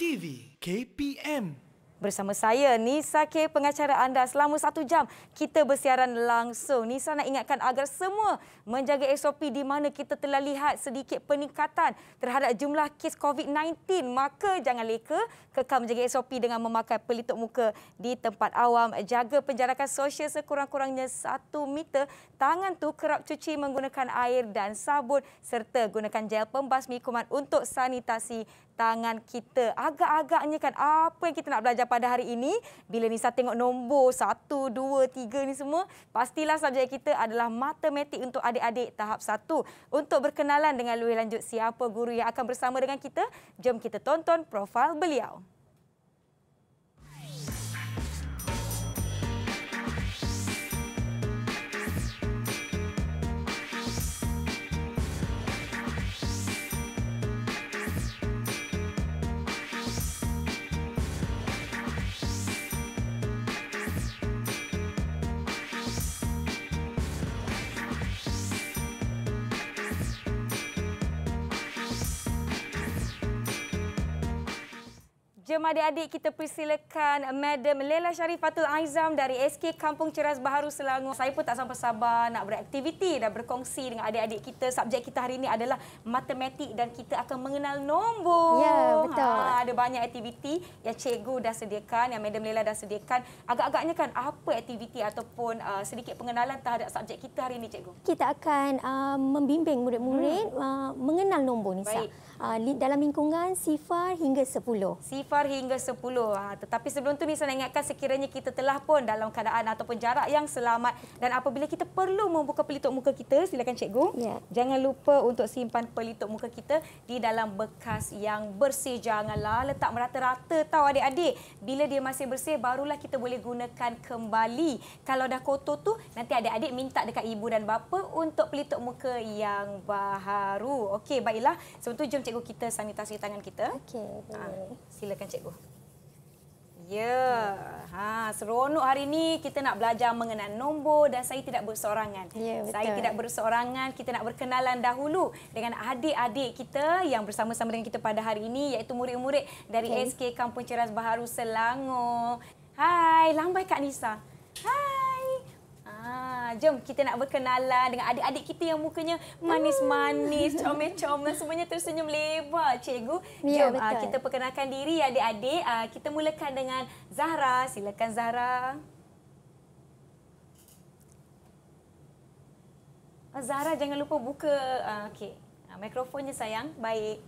TV KPM. Bersama saya, Nisa K, pengacara anda. Selama satu jam, kita bersiaran langsung. Nisa nak ingatkan agar semua menjaga SOP di mana kita telah lihat sedikit peningkatan terhadap jumlah kes COVID-19. Maka jangan leka kekal menjaga SOP dengan memakai pelitup muka di tempat awam. Jaga penjarakan sosial sekurang-kurangnya satu meter. Tangan tu kerap cuci menggunakan air dan sabun serta gunakan gel pembasmi kuman untuk sanitasi tangan kita. Agak-agaknya kan apa yang kita nak belajar pada hari ini. Bila Nisa tengok nombor satu, dua, tiga ni semua. Pastilah subjek kita adalah matematik untuk adik-adik tahap satu Untuk berkenalan dengan lebih lanjut siapa guru yang akan bersama dengan kita. Jom kita tonton profil beliau. Jom adik-adik kita persilakan Madam Lela Sharifatul Aizam dari SK Kampung Ceras Baharu Selangor. Saya pun tak sampai sabar nak beraktiviti dan berkongsi dengan adik-adik kita. Subjek kita hari ini adalah matematik dan kita akan mengenal nombor. Ya, betul. Ha, ada banyak aktiviti yang cikgu dah sediakan, yang Madam Lela dah sediakan. Agak-agaknya kan apa aktiviti ataupun uh, sedikit pengenalan terhadap subjek kita hari ini cikgu? Kita akan uh, membimbing murid-murid hmm. uh, mengenal nombor ni, Baik. Uh, dalam lingkungan sifar hingga sepuluh. Sifar Januari hingga 10. Ah, tetapi sebelum tu ni saya nak ingatkan sekiranya kita telah pun dalam keadaan ataupun jarak yang selamat dan apabila kita perlu membuka pelitup muka kita, silakan cikgu. Ya. Jangan lupa untuk simpan pelitup muka kita di dalam bekas yang bersih. Janganlah letak merata-rata tahu adik-adik. Bila dia masih bersih barulah kita boleh gunakan kembali. Kalau dah kotor tu nanti adik-adik minta dekat ibu dan bapa untuk pelitup muka yang baharu. Okey, baiklah. Sebab tu jom cikgu kita sanitasi tangan kita. Okey. Ha, silakan cikgu. Ya, ha, seronok hari ini kita nak belajar mengenai nombor dan saya tidak berseorangan, Ya, Saya tidak berseorangan. kita nak berkenalan dahulu dengan adik-adik kita yang bersama-sama dengan kita pada hari ini iaitu murid-murid dari okay. SK Kampung Ceras Baharu Selangor. Hai, lambai Kak Nisa. Hai. Ha, jom kita nak berkenalan dengan adik-adik kita yang mukanya manis-manis, hmm. comel-comel, semuanya tersenyum lebar, cikgu. Ya, jom ya, betul. kita perkenalkan diri adik-adik. Ah, kita mulakan dengan Zahra. Silakan Zahra. Ah, Zahra jangan lupa buka okey. Mikrofonnya sayang. Baik.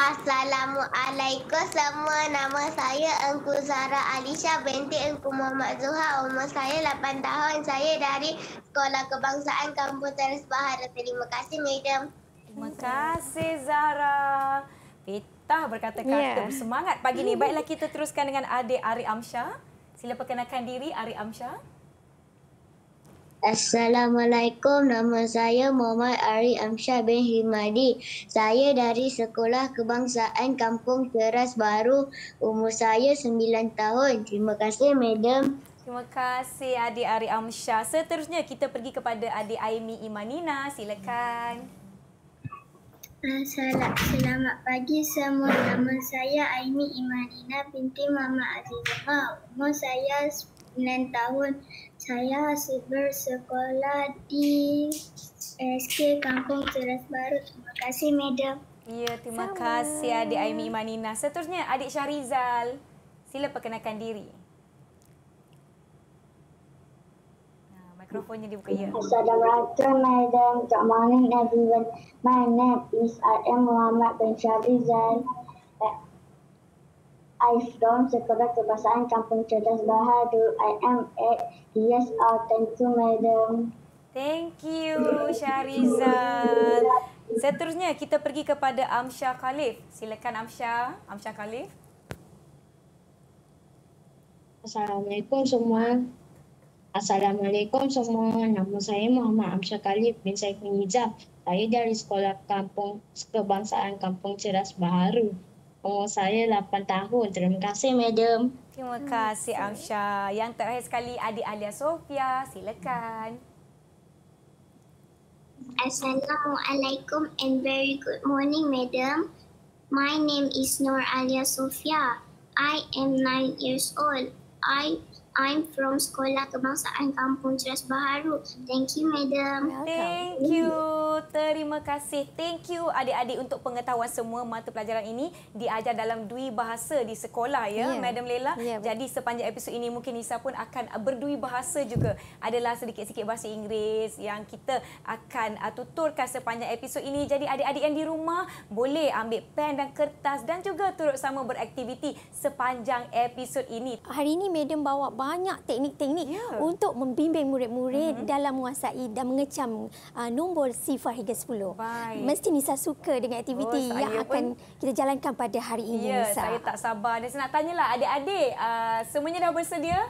Assalamualaikum semua. Nama saya Engku Zara Alisha binti Engku Muhammad Zuha. Umur saya 8 tahun. Saya dari Sekolah Kebangsaan Kampung Teres Bahara. Terima kasih, Madam. Terima kasih, Zara. Fitah berkata kata yeah. bersemangat pagi ini. Baiklah kita teruskan dengan adik Ari Amsyah. Sila perkenalkan diri, Ari Amsyah. Assalamualaikum, nama saya Muhammad Ari Amsyah bin Himadi. Saya dari Sekolah Kebangsaan Kampung Keras Baru. Umur saya 9 tahun. Terima kasih, Madam. Terima kasih, Adik Ari Amsyah. Seterusnya, kita pergi kepada Adik Aimi Imanina. Silakan. Assalamualaikum. selamat pagi semua. Nama saya Aimi Imanina binti Mama Azizah. Umur saya 9 tahun saya asyik bersekolah di SK Kampung Teras Baru. Terima kasih, madam. Ya, terima Sama. kasih adik Aimi Manina. Seterusnya, adik Syarizal. Sila perkenalkan diri. mikrofonnya dibuka ya. Assalamualaikum Madam Kak Manin Nabi Manat Is Adam Muhammad bin Syarizal. I from Sekolah Kebangsaan Kampung Cerdas Baharu. I am at DSR. Thank you, madam. Thank you, Syarizal. Seterusnya, kita pergi kepada Amsha Khalif. Silakan Amsha. Amsha Khalif. Assalamualaikum semua. Assalamualaikum semua. Nama saya Muhammad Amsha Khalif bin Saiful Nizam. Saya dari Sekolah Kampung Kebangsaan Kampung Cerdas Baharu. Oh, saya 8 tahun. Terima kasih, Madam. Terima kasih, hmm. Amsha. Yang terakhir sekali, adik Alia Sofia. Silakan. Assalamualaikum and very good morning, Madam. My name is Nur Alia Sofia. I am 9 years old. I I'm from Sekolah Kebangsaan Kampung Ceras Baharu. Thank you, madam. Thank you. Terima kasih. Thank you adik-adik untuk pengetahuan semua mata pelajaran ini diajar dalam dui bahasa di sekolah ya, yeah. Madam Lela. Yeah. Ya, Jadi sepanjang episod ini mungkin Nisa pun akan berdui bahasa juga. Adalah sedikit-sikit bahasa Inggeris yang kita akan uh, tuturkan sepanjang episod ini. Jadi adik-adik yang di rumah boleh ambil pen dan kertas dan juga turut sama beraktiviti sepanjang episod ini. Hari ini Madam bawa banyak teknik-teknik yeah. untuk membimbing murid-murid mm-hmm. dalam menguasai dan mengecam uh, nombor sifar hingga 10. Baik. Mesti Nisa suka dengan aktiviti oh, yang akan pun... kita jalankan pada hari ini, yeah, Nisa. Saya tak sabar. Dan saya nak tanyalah adik-adik, uh, semuanya dah bersedia?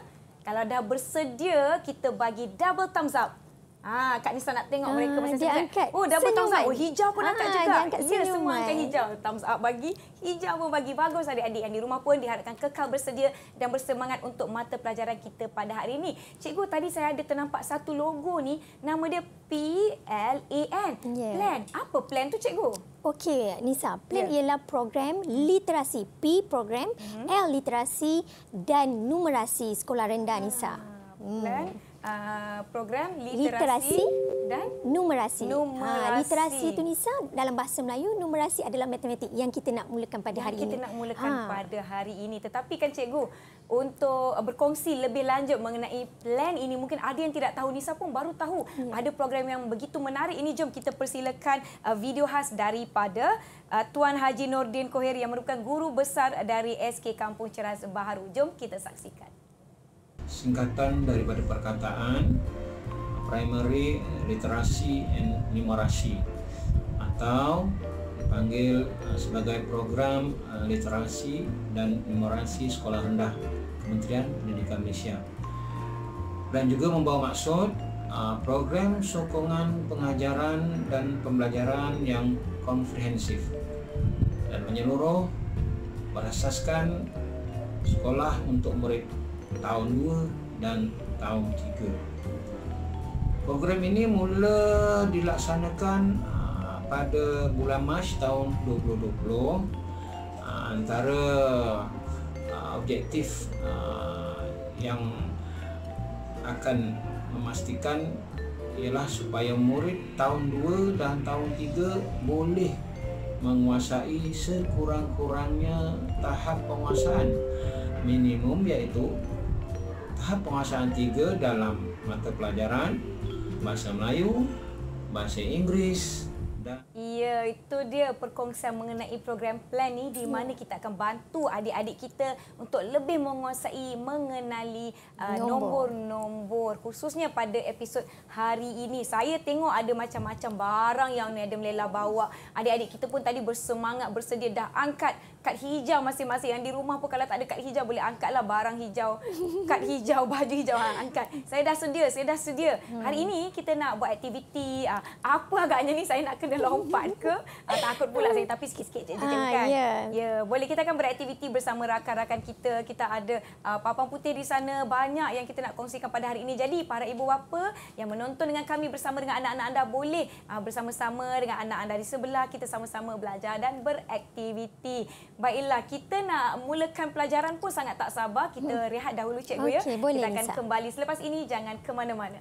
Kalau dah bersedia, kita bagi double thumbs up. Ah, Kak Nisa nak tengok ah, mereka masa dia angkat. Oh, dah betul tak? Oh, hijau pun ah, angkat juga. Dia angkat ya, semua angkat hijau. Thumbs up bagi. Hijau pun bagi. Bagus adik-adik yang di rumah pun diharapkan kekal bersedia dan bersemangat untuk mata pelajaran kita pada hari ini. Cikgu, tadi saya ada ternampak satu logo ni. Nama dia P-L-A-N. Yeah. Plan. Apa plan tu, cikgu? Okey, Nisa. Plan yeah. ialah program literasi. P, program. Mm -hmm. L, literasi. Dan numerasi sekolah rendah, Nisa. Ah, plan. Hmm uh, program literasi, literasi dan numerasi. Ha, numerasi. Ha, literasi Tunisia dalam bahasa Melayu, numerasi adalah matematik yang kita nak mulakan pada yang hari kita ini. Kita nak mulakan ha. pada hari ini. Tetapi kan cikgu, untuk uh, berkongsi lebih lanjut mengenai plan ini, mungkin ada yang tidak tahu Nisa pun baru tahu ya. ada program yang begitu menarik ini. Jom kita persilakan uh, video khas daripada uh, Tuan Haji Nordin Kohir yang merupakan guru besar dari SK Kampung Ceras Baharu. Jom kita saksikan. singkatan daripada perkataan primary literasi and numerasi atau dipanggil eh, sebagai program eh, literasi dan numerasi sekolah rendah Kementerian Pendidikan Malaysia dan juga membawa maksud eh, program sokongan pengajaran dan pembelajaran yang komprehensif dan menyeluruh berasaskan sekolah untuk murid tahun 2 dan tahun 3. Program ini mula dilaksanakan ah, pada bulan Mac tahun 2020 ah, antara ah, objektif yang akan memastikan ialah supaya murid tahun 2 dan tahun 3 boleh menguasai sekurang-kurangnya tahap penguasaan minimum iaitu tahap penguasaan tiga dalam mata pelajaran bahasa Melayu, bahasa Inggeris dan Ya, itu dia perkongsian mengenai program plan ni di mana kita akan bantu adik-adik kita untuk lebih menguasai mengenali uh, nombor-nombor uh, khususnya pada episod hari ini. Saya tengok ada macam-macam barang yang Adam Lela bawa. Adik-adik kita pun tadi bersemangat bersedia dah angkat kad hijau masing-masing yang di rumah pun kalau tak ada kad hijau boleh angkatlah barang hijau, kad hijau, baju hijau ha, angkat. Saya dah sedia, saya dah sedia. Hmm. Hari ini kita nak buat aktiviti ha, apa agaknya ni saya nak kena lompat ke? Ha, takut pula saya tapi sikit-sikit je jangan. Ah, ha, ya, yeah. boleh kita akan beraktiviti bersama rakan-rakan kita. Kita ada uh, papan putih di sana banyak yang kita nak kongsikan pada hari ini. Jadi para ibu bapa yang menonton dengan kami bersama dengan anak-anak anda boleh uh, bersama-sama dengan anak anda di sebelah kita sama-sama belajar dan beraktiviti. Baiklah, kita nak mulakan pelajaran pun sangat tak sabar. Kita hmm. rehat dahulu cikgu okay, ya. Boleh, kita akan Lisa. kembali selepas ini. Jangan ke mana-mana.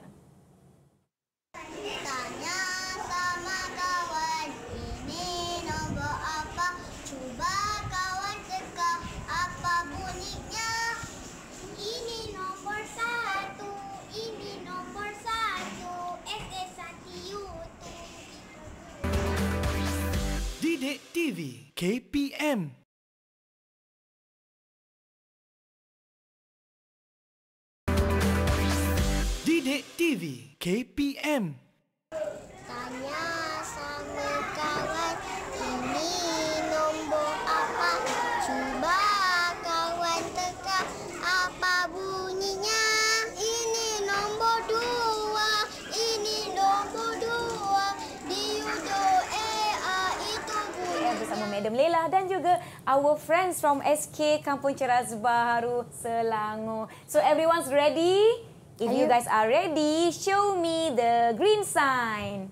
TV KPM. Sidik TV KPM Tanya sama kawan Ini nombor apa Cuba kawan teka Apa bunyinya Ini nombor dua Ini nombor dua Di ujung AA Itu bunyinya Bersama Madam Lela dan juga Our friends from SK Kampung Cerah Baharu Selangor So everyone's ready? If Ayu. you guys are ready, show me the green sign.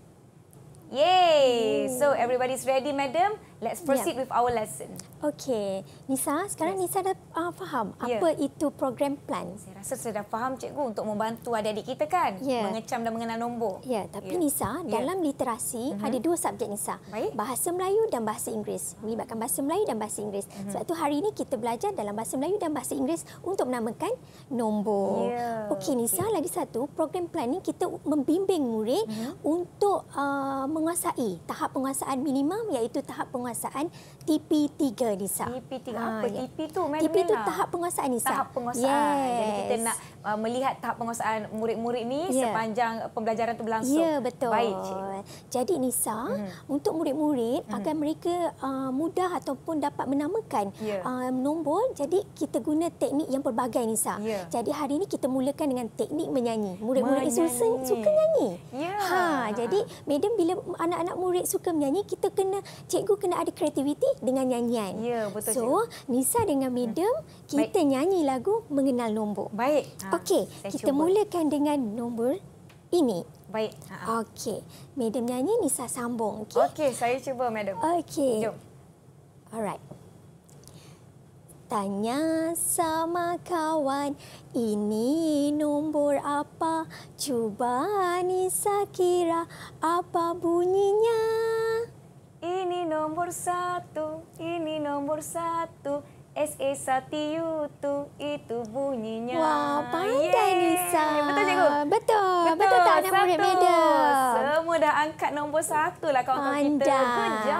Yay! Hmm. So everybody's ready, madam? Let's proceed yeah. with our lesson. Okay, Nisa, sekarang yes. Nisa dah uh, faham yeah. apa ya. itu program plan? Saya rasa saya dah faham cikgu untuk membantu adik-adik kita kan yeah. mengecam dan mengenal nombor. Ya, yeah. tapi yeah. Nisa, yeah. dalam literasi mm -hmm. ada dua subjek Nisa. Baik. Bahasa Melayu dan bahasa Inggeris. Melibatkan bahasa Melayu dan bahasa Inggeris. Mm -hmm. Sebab tu hari ini kita belajar dalam bahasa Melayu dan bahasa Inggeris untuk menamakan nombor. Yeah. Okey Nisa, okay. lagi satu, program plan ini kita membimbing murid mm -hmm. untuk uh, menguasai tahap penguasaan minimum iaitu tahap penguasaan penguasaan TP3 Nisa. TP3 ha, ah, apa ya. TP tu? Main TP tu tahap penguasaan Nisa. Tahap penguasaan. Yes. Jadi kita nak uh, melihat tahap penguasaan murid-murid ni ya. sepanjang pembelajaran tu berlangsung. Ya, betul. Baik. Jadi Nisa, hmm. untuk murid-murid hmm. agar mereka uh, mudah ataupun dapat menamakan ya. uh, nombor, jadi kita guna teknik yang berbagai Nisa. Ya. Jadi hari ini kita mulakan dengan teknik menyanyi. Murid-murid suka suka nyanyi. Yeah. Ha, jadi madam bila anak-anak murid suka menyanyi, kita kena cikgu kena ada kreativiti dengan nyanyian. Ya, betul. So, je. Nisa dengan Medium, hmm. kita Baik. nyanyi lagu mengenal nombor. Baik. Ha, okey, kita cuba. mulakan dengan nombor ini. Baik. Ha, ha. Okey, Medium nyanyi, Nisa sambung. Okey, okay, saya cuba, Medium. Okey. Jom. Alright. Tanya sama kawan, ini nombor apa? Cuba Nisa kira apa bunyinya. Ini nomor satu, ini nomor satu, S SA satu U tu itu bunyinya. Wah, pandai Nisa. Betul cikgu. Betul. Betul, betul tak nak medal. Semua dah angkat nombor satu lah kawan-kawan pandai. kita. Pandai.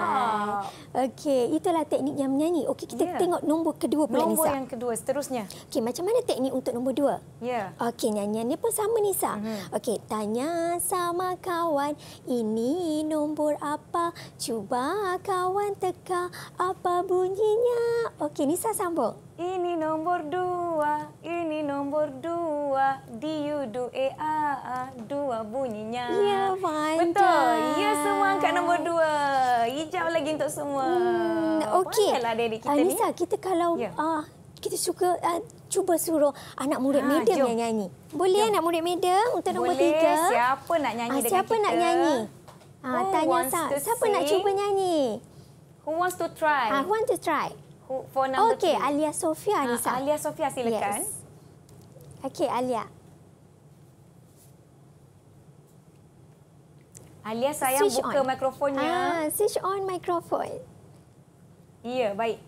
Okey, itulah teknik yang menyanyi. Okey, kita yeah. tengok nombor kedua pula nombor Nisa. Nombor yang kedua seterusnya. Okey, macam mana teknik untuk nombor dua? Ya. Yeah. Okey, nyanyian dia pun sama Nisa. Mm-hmm. Okey, tanya sama kawan, ini nombor apa? Cuba kawan teka apa bunyinya. Okey, Nisa Aisyah sambung. Ini nomor dua, ini nomor dua. Di you do a e, a a, dua bunyinya. Ya, mantap. Betul. Ya, semua angkat nomor dua. Hijau lagi untuk semua. Hmm, Okey. Bolehlah adik-adik kita ni. Anissa, kita kalau... Yeah. Ya. Uh, kita suka uh, cuba suruh anak murid ha, ah, medium yang nyanyi. Boleh jom. anak murid medium untuk nombor Boleh. tiga? Boleh. Siapa nak nyanyi ah, dengan siapa kita? Siapa nak nyanyi? Ah, tanya sah. Siapa sing? nak cuba nyanyi? Who wants to try? Ah, who wants to try? phone number oh, Okey, Alia Sofia ni. Ha, Alia Sofia silakan. Yes. Okay, Alia. Alia saya buka on. mikrofonnya. Ah, switch on mikrofon. Iya, baik.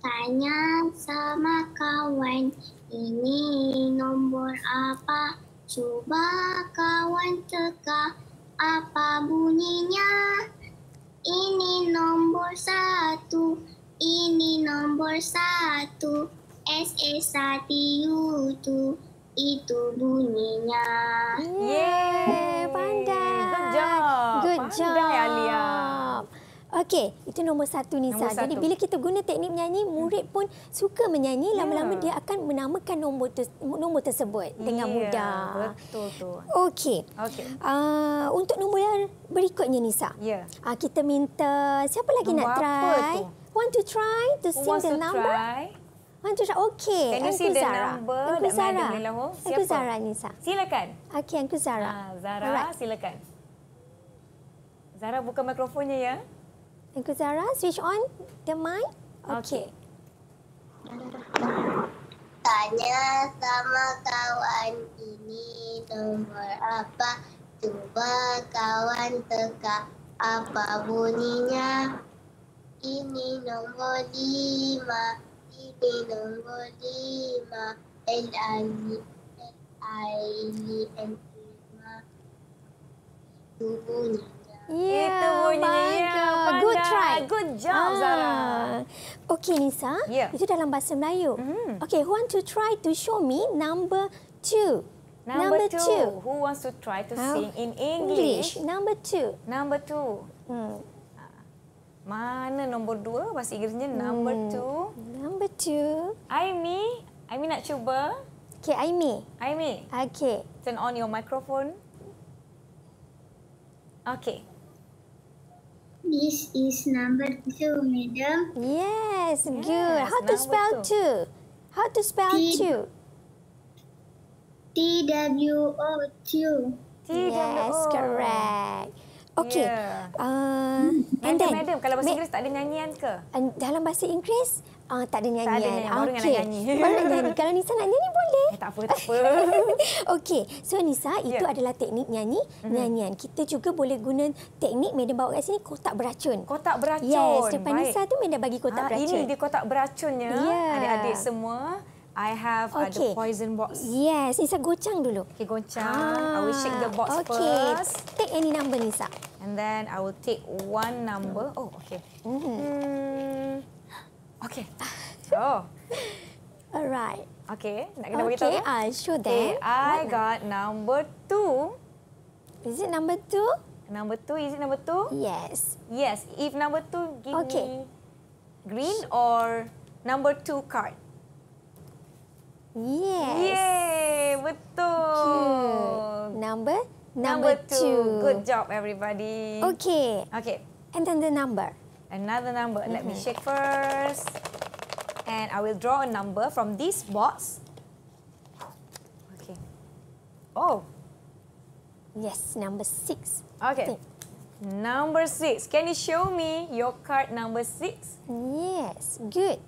Tanya sama kawan, ini nombor apa? Cuba kawan teka, apa bunyinya? Ini nombor satu, ini nombor satu, S-A-S-A-T-U-T-U, itu bunyinya. Yeah, pandai. Good job. Good pandai, Alia. Okey, itu nombor satu Nisa. Nombor Jadi bila kita guna teknik menyanyi, murid pun suka menyanyi. Ya. Lama-lama yeah. dia akan menamakan nombor, ter nombor tersebut dengan yeah, mudah. Betul tu. Okey. Okay. Uh, ah, untuk nombor yang berikutnya Nisa. Yeah. Uh, ya. ah, kita minta siapa lagi nombor nak try? Nombor apa tu? Want to try to see Wants the to number? Try. Want to try? Okay. Can you Uncle see the Zara. number? Uncle Zara. Siapa? Uncle Zara, Nisa. Silakan. Okay, Uncle Zara. Ah, Zara, right. silakan. Zara, buka mikrofonnya ya. Uncle Zara, switch on the mic. Okay. Tanya sama kawan ini nomor apa? Cuba kawan teka apa bunyinya? Ini nombor lima. Ini nombor lima. And I and I and lima. Itu bunyi. Ya, itu bunyinya. Yeah, Good try. Good job, ah. Zara. Okey, Nisa. Yeah. Itu dalam bahasa Melayu. Mm. Okey, who want to try to show me number two? Number, number two. two. Who wants to try to How? sing in English? English. Number two. Number two. Hmm. Mana nombor dua? Bahasa Inggerisnya hmm. number two. Number two. Aimi. Aimi nak cuba. Okay, Aimi. Aimi. Okay. Turn on your microphone. Okay. This is number two, madam. Yes, good. How to spell two. two? How to spell T two? T-W-O-2. T-W-O. Yes, correct. Okey. Yeah. Uh, hmm, and then, madam, kalau bahasa Inggeris tak ada nyanyian ke? Uh, dalam bahasa Inggeris, uh, tak ada nyanyian. Tak ada nyanyian. Okay. Baru nak nyanyi. kalau Nisa nak nyanyi, boleh. Eh, tak apa, tak apa. Okey. So, Nisa, ya. itu adalah teknik nyanyi, mm-hmm. nyanyian. Kita juga boleh guna teknik madam bawa kat sini, kotak beracun. Kotak beracun. Yes, depan Baik. Nisa tu madam bagi kotak ha, beracun. Ini dia kotak beracunnya, yeah. adik-adik semua. I have uh, okay. the poison box. Yes, Nisa gocang dulu. Okay, gocang. Ah. I will shake the box okay. first. Take any number, Nisa. And then I will take one number. Oh, okay. Mm. Mm. Okay. Oh. Alright. Okay, nak kena beritahu? Okay, beritahu? I'll show them. Okay, I What got number two. Is it number two? Number two, is it number two? Yes. Yes, if number two give okay. me green or number two card. Yes. Yay, betul. Number number, number two. two. Good job everybody. Okay. Okay. And then the number. Another number. Mm -hmm. Let me shake first. And I will draw a number from this box. Okay. Oh. Yes, number six. Okay. Number six. Can you show me your card number six? Yes, good.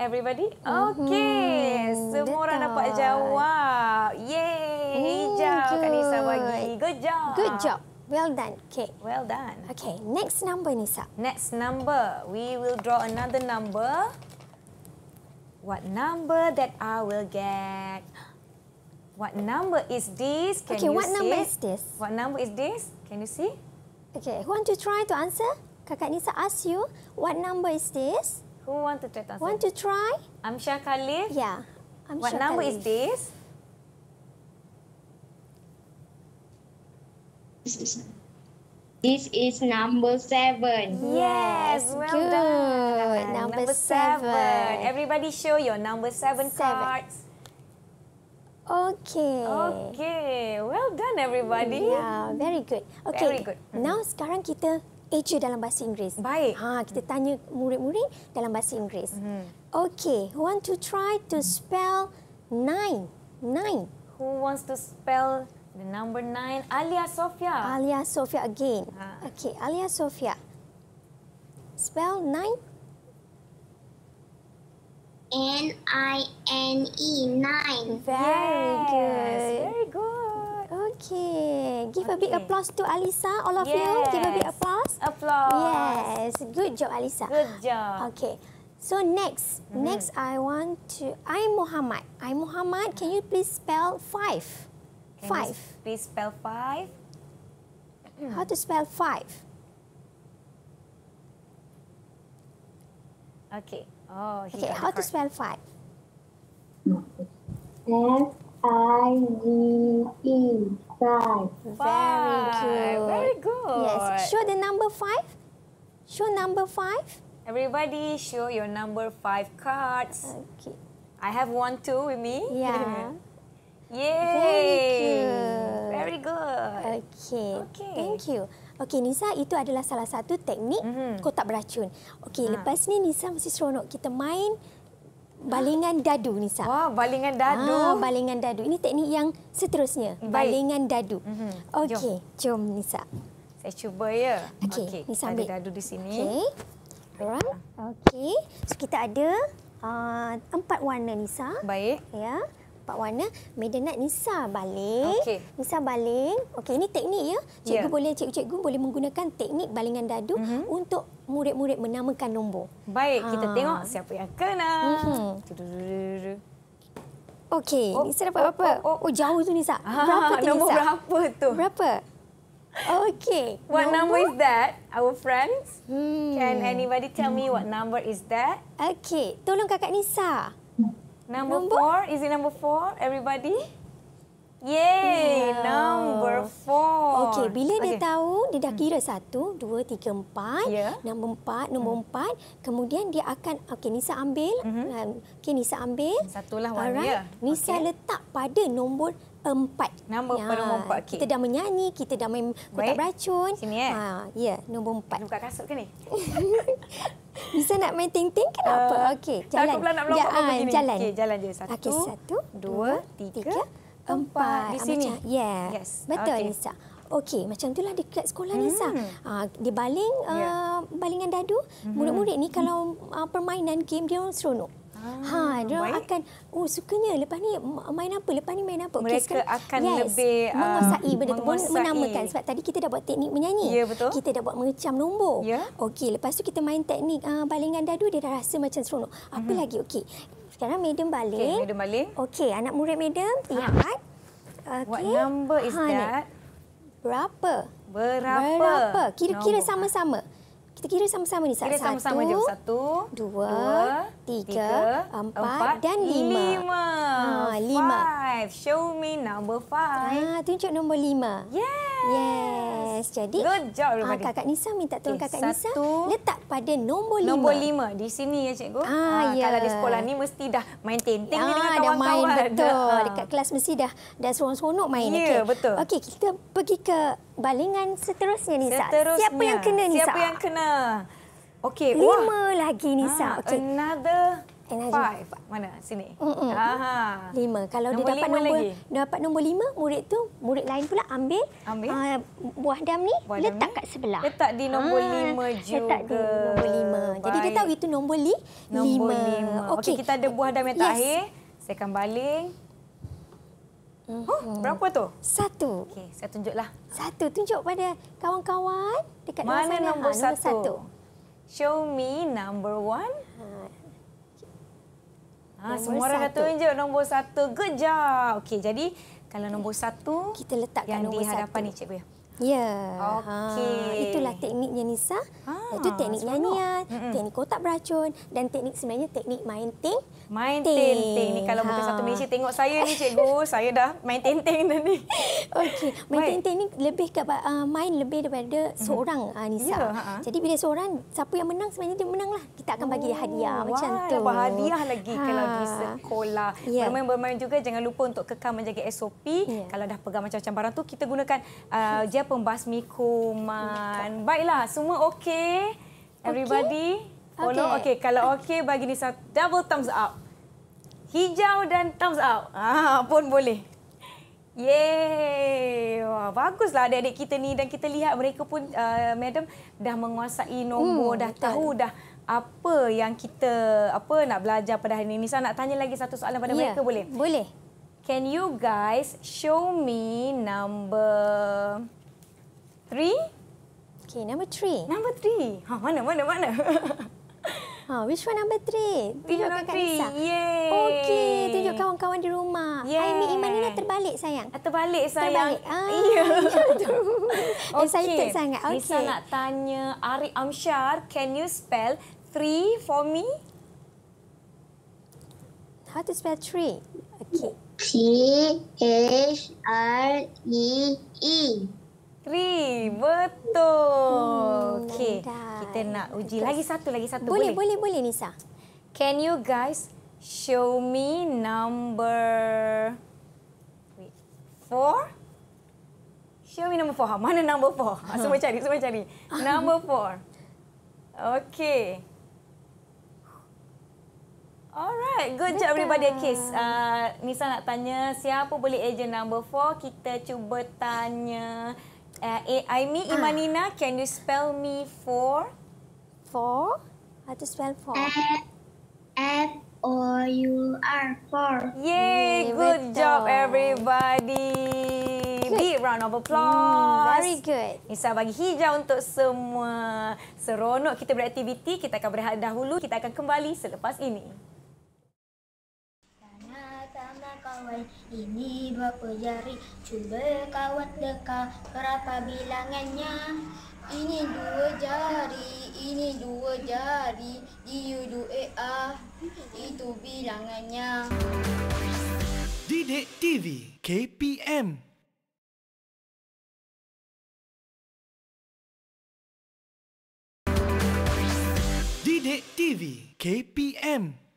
everybody? Mm-hmm. Okay, semua orang dapat jawab. Yeay, hijau Kak Nisa bagi. Good job. Good job. Well done. Okay. Well done. Okay, next number Nisa. Next number. We will draw another number. What number that I will get? What number is this? Can okay, you what see? number is this? What number is this? Can you see? Okay, who want to try to answer? Kakak Nisa ask you, what number is this? Who want to try tangsa? Want to try? Amsha Khalif? Yeah. Amsha What number Khalif. is this? This is number seven. Yes, well good. done. Number, number seven. seven. Everybody show your number seven, seven. cards. Okay. Okay. Well done, everybody. Yeah, very good. Okay. Very good. Mm-hmm. Now, sekarang kita Eja dalam bahasa Inggeris. Baik. Ha, kita tanya murid-murid dalam bahasa Inggeris. Hmm. Okay, who want to try to spell nine? Nine. Who wants to spell the number nine? Alia Sofia. Alia Sofia again. Ha. Okay, Alia Sofia. Spell nine. N-I-N-E, nine. Very yes. good. Very good. Okay, give okay. a big applause to Alisa, all of yes. you. Give a big applause. Applause. Yes, good job, Alisa. Good job. Okay, so next, mm -hmm. next I want to. I'm Muhammad. I'm Muhammad. Can you please spell five? Can five. You please spell five. How to spell five? Okay. Oh. Okay. How to spell five? I G e, e five. Very good. Very good. Yes. Show the number five. Show number five. Everybody, show your number five cards. Okay. I have one too with me. Yeah. Yay! Very good. Very good. Okay. okay. Thank you. Okay, Nisa, itu adalah salah satu teknik mm -hmm. kotak beracun. Okay, ha. lepas ni Nisa masih seronok kita main balingan dadu ni sah. Wah, balingan dadu. Ah, balingan dadu. Ini teknik yang seterusnya. Baik. Balingan dadu. Mm -hmm. Okey, jom, jom Nisa. Saya cuba ya. Okey, okay. Nisa ambil ada dadu di sini. Okey. Okey. So kita ada uh, empat warna Nisa. Baik. Ya. Yeah dapat warna medanat nisa baling. Okay. Nisa baling. Okey, ini teknik ya. Cikgu yeah. boleh cikgu-cikgu boleh menggunakan teknik balingan dadu mm -hmm. untuk murid-murid menamakan nombor. Baik, kita ha. tengok siapa yang kena. Mm -hmm. Okey, oh, Nisa dapat oh, berapa? Oh, oh. oh, jauh tu Nisa. Ah, berapa tu nombor Nisa? berapa tu? Berapa? Okey. What nombor? number is that, our friends? Hmm. Can anybody tell hmm. me what hmm. number is that? Okey, tolong kakak Nisa. Number, number four. Is it number four, everybody? Yay! Yeah. Number four. Okay, bila okay. dia tahu, dia dah hmm. kira satu, dua, tiga, empat. Yeah. Nombor empat, nombor hmm. empat. Kemudian dia akan, okey, Nisa ambil. Mm -hmm. Um, okey, Nisa ambil. Satulah warna Nisa okay. letak pada nombor empat. Nombor, ya. nombor empat. Okay. Kita dah menyanyi, kita dah main kotak beracun. Sini, ya? Ha, ya, nombor empat. Buka kasut ke ni? Bisa nak main ting-ting ke uh, apa? Eh, okey, jalan. Aku pula nak melompat ya, Jalan. Okay, jalan je. Satu, okay, satu dua, tiga, tiga empat. Di ah, sini. Ya. Yeah. Yes. Betul, okay. Nisa. Okey, macam itulah dekat sekolah hmm. Nisa. Ha, dia baling, yeah. Ya. balingan dadu. Hmm. Murid-murid -hmm. ni kalau uh, permainan game, dia seronok. Ah, ha, dia akan oh sukanya lepas ni main apa? Lepas ni main apa? Okay, Mereka sekarang, akan yes, lebih uh, menguasai benda tu menguasai. menamakan sebab tadi kita dah buat teknik menyanyi. Ya, betul. Kita dah buat mengecam nombor. Ya. Okey, lepas tu kita main teknik uh, balingan dadu dia dah rasa macam seronok. Apa mm-hmm. lagi? Okey. Sekarang medium baling. Okey, madam baling. Okey, anak murid medium, ha. lihat. Ha. Okay. What number is ha, that? Ni. Berapa? Berapa? Berapa? Kira-kira sama-sama. Kita kira sama-sama ni. Kira sama-sama je. Satu, dua, dua tiga, tiga, empat, empat dan lima. Lima. Ha, lima. Five. Show me number five. Ha, tunjuk nombor lima. Yeah. Yes. Jadi Good job, uh, Kakak Nisa minta tolong okay, Kakak Nisa satu, letak pada nombor lima. Nombor lima. Di sini ya cikgu. Ah, uh, ah, yeah. Kalau di sekolah ni mesti dah main tenting ah, ni dengan ah, kawan-kawan. main betul. Ada. Dekat kelas mesti dah, dah seronok-seronok main. Ya, yeah, okay. betul. Okey, kita pergi ke balingan seterusnya Nisa. Seterusnya. Siapa yang kena Nisa? Siapa yang kena? Okey, lima Wah. lagi Nisa. Ah, okay. Another Five. Mana? Sini. Mm -mm. Aha. Lima. Kalau nombor dia dapat, lima nombor, lagi. dapat nombor lima, murid tu, murid lain pula ambil, ambil. Uh, buah dam ni, buah letak dam kat ni? sebelah. Letak di nombor ha. lima juga. Letak di nombor lima. Baik. Jadi dia tahu itu nombor li, nombor lima. lima. Okey, okay, kita ada buah dam yang yes. terakhir. Saya akan baling. huh, oh, mm-hmm. berapa tu? Satu. Okey, saya tunjuklah. Satu. Tunjuk pada kawan-kawan Mana nombor, ha, nombor, satu? satu. Show me number one. Ha. Ha, semua orang satu. dah tunjuk nombor satu. Good job. Okey, jadi kalau nombor satu... Kita letakkan yang nombor satu. ...yang di hadapan ini, Cikgu. Ya. Ya. Okey. Ah, itulah tekniknya Nisa. Ha, ah, Itu teknik nyanyian, teknik kotak beracun dan teknik sebenarnya teknik main ting. Main tenteng ni kalau ha. bukan satu Malaysia tengok saya ni cikgu, saya dah main tenteng dah ni. Okey, main tenteng ni lebih ke uh, main lebih daripada mm-hmm. seorang Anisa. Uh, yeah, ha, ha. Jadi bila seorang siapa yang menang sebenarnya dia menang lah Kita akan bagi dia hadiah Ooh, macam tu. Wah hadiah lagi ha. kalau di sekolah. Yeah. Bermain-bermain juga jangan lupa untuk kekal menjaga SOP. Yeah. Kalau dah pegang macam-macam barang tu kita gunakan uh, gel pembasmi kuman. Baiklah, semua okey. Everybody okay follow. Okay, okay kalau okey, bagi Nisa double thumbs up. Hijau dan thumbs up. Ah pun boleh. Yeay. Wah, baguslah adik-adik kita ni dan kita lihat mereka pun uh, madam dah menguasai nombor, hmm, dah betul. tahu dah apa yang kita apa nak belajar pada hari ini. Nisa nak tanya lagi satu soalan pada yeah. mereka boleh? Boleh. Can you guys show me number three? Okay, number three. Number three. Ha, mana, mana, mana? Ha, which one number three? Tunjukkan Kak Lisa. Yeay. Okey, tunjuk kawan-kawan di rumah. Yeah. Aimi Iman ni terbalik sayang. Ah, terbalik sayang. Terbalik. Ah, ya. okay. Excited sangat. Okay. Lisa nak tanya Ari Amshar, can you spell three for me? How to spell three? Okay. T-H-R-E-E. -E. e. Fitri. Betul. Hmm, Okey. Kita nak uji okay. lagi satu, lagi satu. Boleh, boleh, boleh, boleh Nisa. Can you guys show me number Wait. four? Show me number four. Mana number four? Ha. Semua cari, semua cari. Number four. Okay. Alright, good job everybody Kiss. Uh, Nisa nak tanya siapa boleh ejen number 4? Kita cuba tanya uh, I mean Imanina, ah. can you spell me for, for, How to spell for? F O U R for. Yay! Yay good job, everybody. Big round of mm, applause. Mm, very good. Nisa bagi hijau untuk semua. Seronok kita beraktiviti. Kita akan berehat dahulu. Kita akan kembali selepas ini. kawan Ini berapa jari Cuba kawan teka Berapa bilangannya Ini dua jari Ini dua jari Di u dua a ah, Itu bilangannya Didik TV KPM Didik TV KPM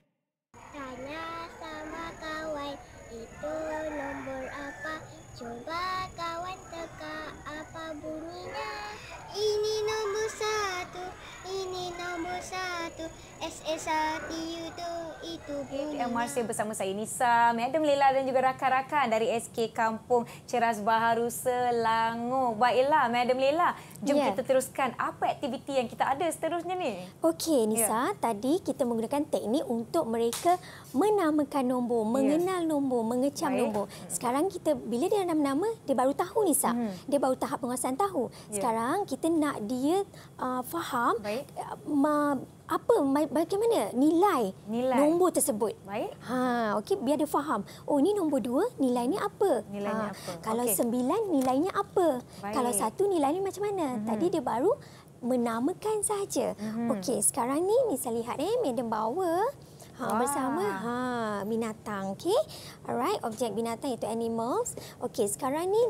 passado SSRTU tu itu pun. Yang masih bersama saya Nisa, Madam Lila dan juga rakan-rakan dari SK Kampung Ceras Baharu Selangor. Baiklah, Madam Lila, jom yeah. kita teruskan apa aktiviti yang kita ada seterusnya ni. Okey, ya. Nisa, yeah. tadi kita menggunakan teknik untuk mereka menamakan nombor, ya. mengenal nombor, mengecam Baik. nombor. Hmm. Sekarang kita bila dia nama nama, dia baru tahu Nisa. Hmm. Dia baru tahap penguasaan tahu. Yeah. Sekarang kita nak dia uh, faham apa bagaimana nilai, nilai. nombor tersebut. Baik. Ha okey biar dia faham. Oh ni nombor dua, nilainya apa? Nilainya ha, apa? Kalau okay. sembilan, nilainya apa? Baik. Kalau satu, nilainya macam mana? Mm-hmm. Tadi dia baru menamakan saja. Mm-hmm. Okey, sekarang ni ni saya lihat eh madam bawa ha Wah. bersama ha binatang okay? Alright, objek binatang itu animals. Okey, sekarang ni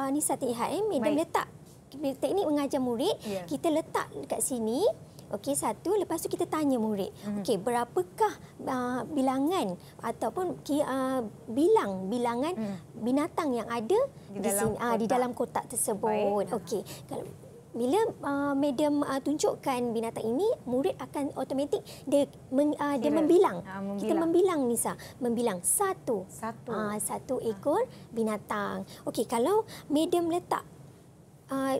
uh, ni saya lihat eh letak teknik mengajar murid. Yeah. Kita letak dekat sini. Okey, satu. Lepas tu kita tanya murid. Hmm. Okey, berapakah uh, bilangan ataupun uh, bilang bilangan hmm. binatang yang ada di, di, dalam, sini, kotak. Uh, di dalam kotak tersebut. Okey, kalau bila uh, medium uh, tunjukkan binatang ini, murid akan otomatik dia, uh, dia membilang. Ha, membilang. Kita membilang, Nisa. Membilang satu. Satu. Uh, satu ah. ekor ha. binatang. Okey, kalau medium letak, uh,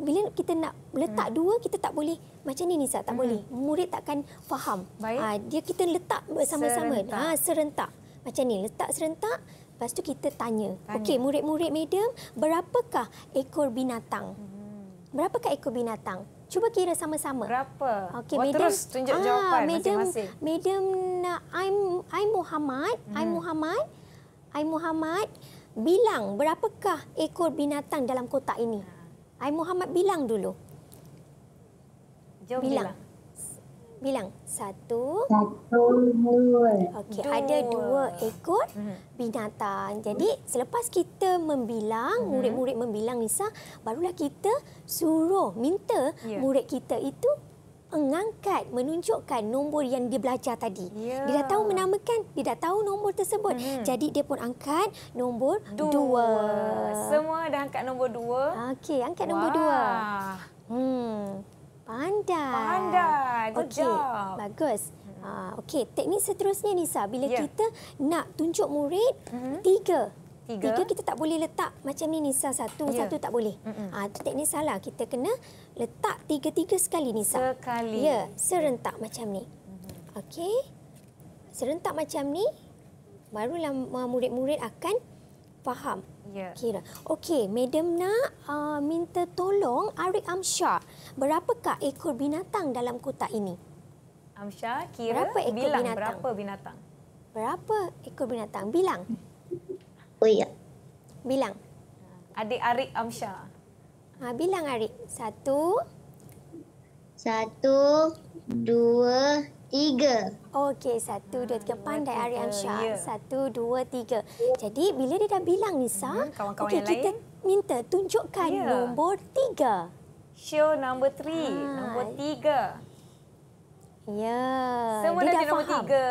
bila kita nak letak hmm. dua, kita tak boleh macam ni Nizat tak hmm. boleh. Murid takkan faham. Baik. Ha, dia kita letak bersama-sama. Serentak. Ha, serentak. Macam ni, letak serentak. Lepas tu kita tanya. tanya. Okey, murid-murid medium berapakah ekor binatang? Hmm. Berapakah ekor binatang? Cuba kira sama-sama. Berapa? Okey, oh, madam. Terus tunjuk ah, jawapan madam, masing Medium. Madam, I'm, I'm Muhammad. Hmm. I'm mm. Muhammad. I'm Muhammad. Bilang berapakah ekor binatang dalam kotak ini? Ai ah. Muhammad bilang dulu. Jom bilang. bilang. Bilang. Satu. Satu, dua. Okey, ada dua ekor hmm. binatang. Jadi, selepas kita membilang, mhm. murid-murid hmm. membilang Nisa, barulah kita suruh, minta yeah. murid kita itu mengangkat, menunjukkan nombor yang dia belajar tadi. Ya. Dia dah tahu menamakan, dia dah tahu nombor tersebut. Hmm. Jadi, dia pun angkat nombor dua. dua. Semua dah angkat nombor dua. Okey, angkat nombor dua. Hmm. Pandai. Pandai. Good okay. job. Bagus. Ha, hmm. ah, okay, teknik seterusnya Nisa, bila yeah. kita nak tunjuk murid, mm -hmm. tiga. tiga. Tiga kita tak boleh letak macam ni Nisa, satu, yeah. satu tak boleh. Mm -hmm. ha, teknik salah, kita kena letak tiga-tiga sekali Nisa. Sekali. Ya, serentak macam ni. Mm-hmm. Okey, serentak macam ni, barulah murid-murid akan faham. Yeah. Kira. Okey, Madam nak uh, minta tolong Arik Amsyar. Berapakah ekor binatang dalam kotak ini? Amsyar, kira berapa ekor bilang binatang? berapa binatang. Berapa ekor binatang? Bilang. Oh, ya. Bilang. Adik Arik Amsyar. Ha, bilang, Arik. Satu. Satu, dua, Tiga. Okey, satu, dua, tiga. Pandai Aryan Syah. Ya. Satu, dua, tiga. Jadi, bila dia dah bilang, Nisa, hmm, okay, kita lain. minta tunjukkan ya. nombor tiga. Show nombor tiga. Ah. Nombor tiga. Ya. Semua dia dah faham. nombor tiga.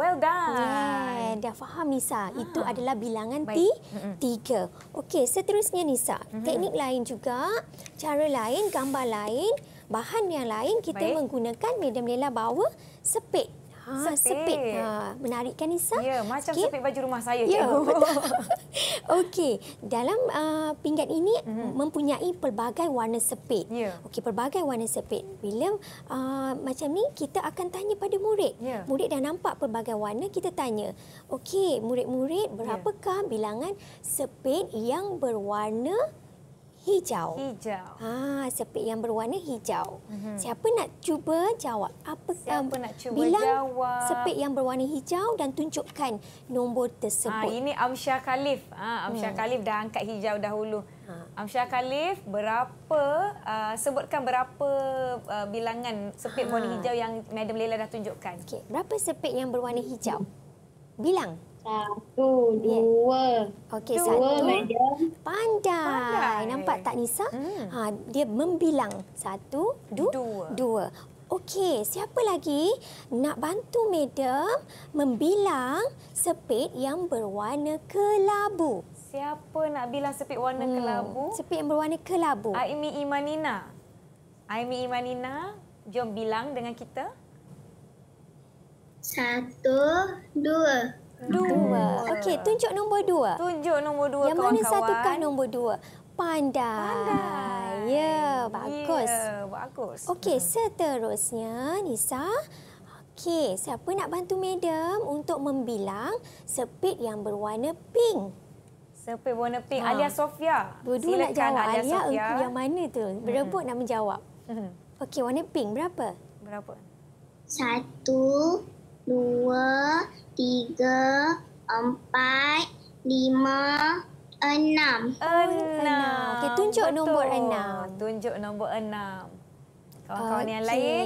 Well done. Yeah, dah faham, Nisa. Ha. Itu adalah bilangan ti tiga. Okey, seterusnya, Nisa. Mm -hmm. Teknik lain juga, cara lain, gambar lain, bahan yang lain, kita Baik. menggunakan medium lelah bawah sepit. Ha, sepit. Ha, menarik kan Nisa? Ya, macam okay. sepit baju rumah saya. Ya, Okey, dalam uh, pinggan ini mm-hmm. mempunyai pelbagai warna sepit. Ya. Okey, pelbagai warna sepit. Bila uh, macam ni kita akan tanya pada murid. Ya. Murid dah nampak pelbagai warna, kita tanya. Okey, murid-murid, ya. berapakah ya. bilangan sepit yang berwarna hijau. Hijau. Ah, sepik yang berwarna hijau. Mm-hmm. Siapa nak cuba jawab? Apa siapa nak cuba bilang jawab? Sepik yang berwarna hijau dan tunjukkan nombor tersebut. Ah, ini Amsyah Khalif. Ah, Amsyah mm. Khalif dah angkat hijau dahulu. Ha. Amsyah Khalif, berapa uh, sebutkan berapa uh, bilangan sepik ha. warna hijau yang Madam Leila dah tunjukkan. Okey, berapa sepik yang berwarna hijau? Bilang. Satu, dua. Okey, satu. Dua, madam. Pandai. Nampak tak, Nisa? Hmm. Ha, dia membilang. Satu, du dua. Dua. Okey, siapa lagi nak bantu madam membilang sepit yang berwarna kelabu? Siapa nak bilang sepit warna hmm. kelabu? Sepit yang berwarna kelabu. Aimi Imanina. Aimi Imanina, jom bilang dengan kita. Satu, dua. Dua. Okey, tunjuk nombor dua. Tunjuk nombor dua, kawan-kawan. Yang mana kawan -kawan. satukan nombor dua? Pandai. Pandai. Ya, bagus. Ya, bagus. Okey, seterusnya, Nisa. Okey, siapa nak bantu madam untuk membilang sepit yang berwarna pink? Sepit berwarna pink, ha. alias Sofia. Dua-dua nak jawab, Alia, yang mana tu? Hmm. Berebut hmm. nak menjawab. Hmm. Okey, warna pink berapa? Berapa? Satu, dua, tiga, empat, lima, enam. Enam. Okay, tunjuk Betul. nombor enam. Tunjuk nombor enam. Kawan-kawan okay. yang lain.